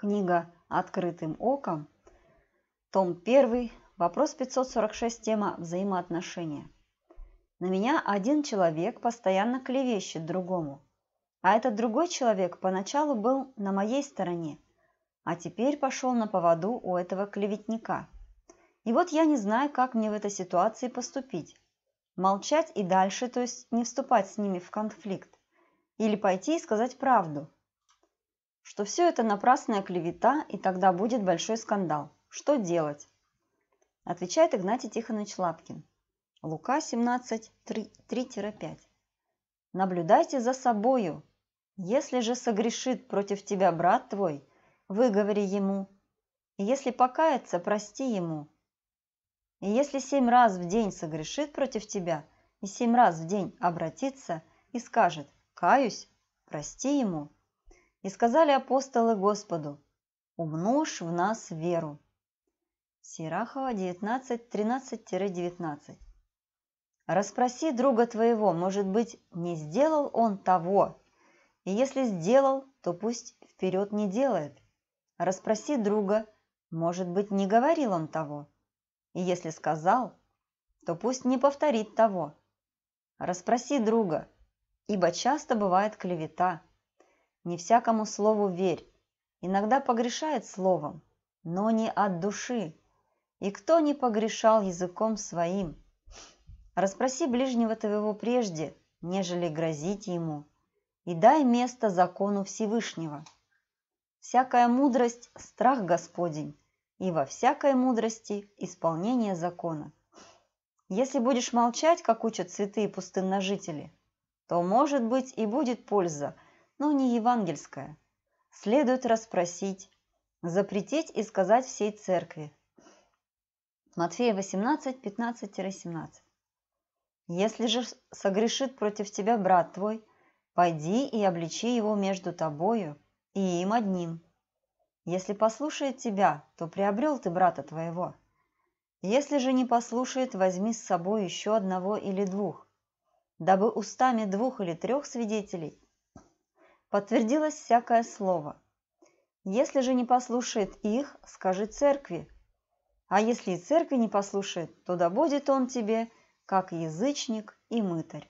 Книга «Открытым оком», том 1, вопрос 546, тема «Взаимоотношения». На меня один человек постоянно клевещет другому, а этот другой человек поначалу был на моей стороне, а теперь пошел на поводу у этого клеветника. И вот я не знаю, как мне в этой ситуации поступить. Молчать и дальше, то есть не вступать с ними в конфликт. Или пойти и сказать правду – что все это напрасная клевета, и тогда будет большой скандал. Что делать? Отвечает Игнатий Тихонович Лапкин. Лука 17.3-5. Наблюдайте за собою. Если же согрешит против тебя брат твой, выговори ему. если покается, прости ему. И если семь раз в день согрешит против тебя, и семь раз в день обратится и скажет «каюсь», прости ему и сказали апостолы Господу, умножь в нас веру. Сирахова 19, 13-19. Распроси друга твоего, может быть, не сделал он того. И если сделал, то пусть вперед не делает. Распроси друга, может быть, не говорил он того. И если сказал, то пусть не повторит того. Распроси друга, ибо часто бывает клевета – не всякому слову верь. Иногда погрешает словом, но не от души. И кто не погрешал языком своим? Распроси ближнего твоего прежде, нежели грозить ему, и дай место закону Всевышнего. Всякая мудрость – страх Господень, и во всякой мудрости – исполнение закона. Если будешь молчать, как учат святые пустынножители, то, может быть, и будет польза – но ну, не евангельское. Следует расспросить, запретить и сказать всей церкви. Матфея 18, 15-17. Если же согрешит против тебя брат твой, пойди и обличи его между тобою и им одним. Если послушает тебя, то приобрел ты брата твоего. Если же не послушает, возьми с собой еще одного или двух, дабы устами двух или трех свидетелей подтвердилось всякое слово. Если же не послушает их, скажи церкви. А если и церкви не послушает, то да будет он тебе, как язычник и мытарь.